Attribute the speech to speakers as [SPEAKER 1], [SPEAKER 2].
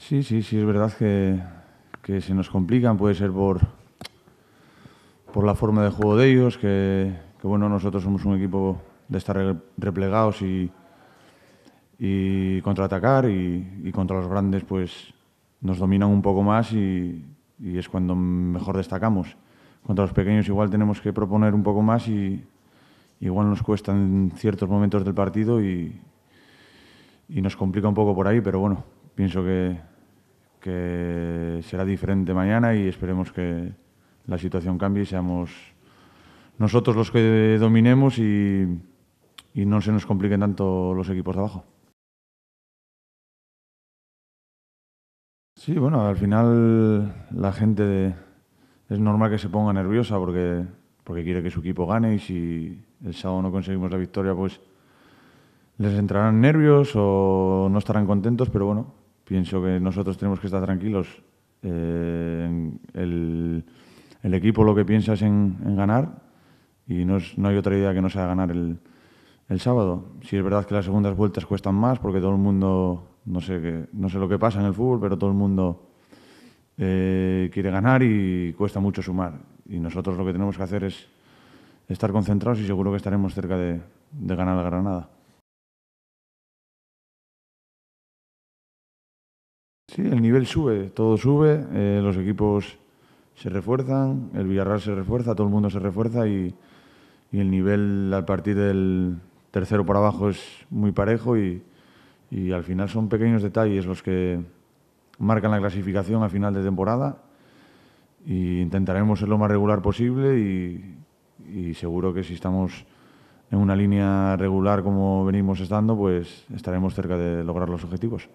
[SPEAKER 1] Sí, sí, sí, es verdad que, se nos complican, puede ser por, por la forma de juego de ellos, que, bueno, nosotros somos un equipo de estar replegados y, contraatacar y, contra los grandes pues nos dominan un poco más y, es cuando mejor destacamos. Contra los pequeños igual tenemos que proponer un poco más y igual nos cuestan ciertos momentos del partido y, y nos complica un poco por ahí, pero bueno, pienso que, que será diferente mañana y esperemos que la situación cambie y seamos nosotros los que dominemos y, y no se nos compliquen tanto los equipos de abajo. Sí, bueno, al final la gente es normal que se ponga nerviosa porque, porque quiere que su equipo gane y si el sábado no conseguimos la victoria, pues les entrarán nervios o no estarán contentos, pero bueno, pienso que nosotros tenemos que estar tranquilos. Eh, el, equipo lo que piensa es en, ganar y no, hay otra idea que no sea ganar el, sábado. Si es verdad que las segundas vueltas cuestan más porque todo el mundo, no sé, no sé lo que pasa en el fútbol, pero todo el mundo eh, quiere ganar y cuesta mucho sumar. Y nosotros lo que tenemos que hacer es estar concentrados y seguro que estaremos cerca de ganar la Granada. Sí, el nivel sube, todo sube, eh, los equipos se refuerzan, el Villarreal se refuerza, todo el mundo se refuerza y, el nivel al partir del tercero por abajo es muy parejo y, al final son pequeños detalles los que marcan la clasificación a final de temporada y intentaremos ser lo más regular posible y seguro que si estamos en una línea regular como venimos estando, pues estaremos cerca de lograr los objetivos.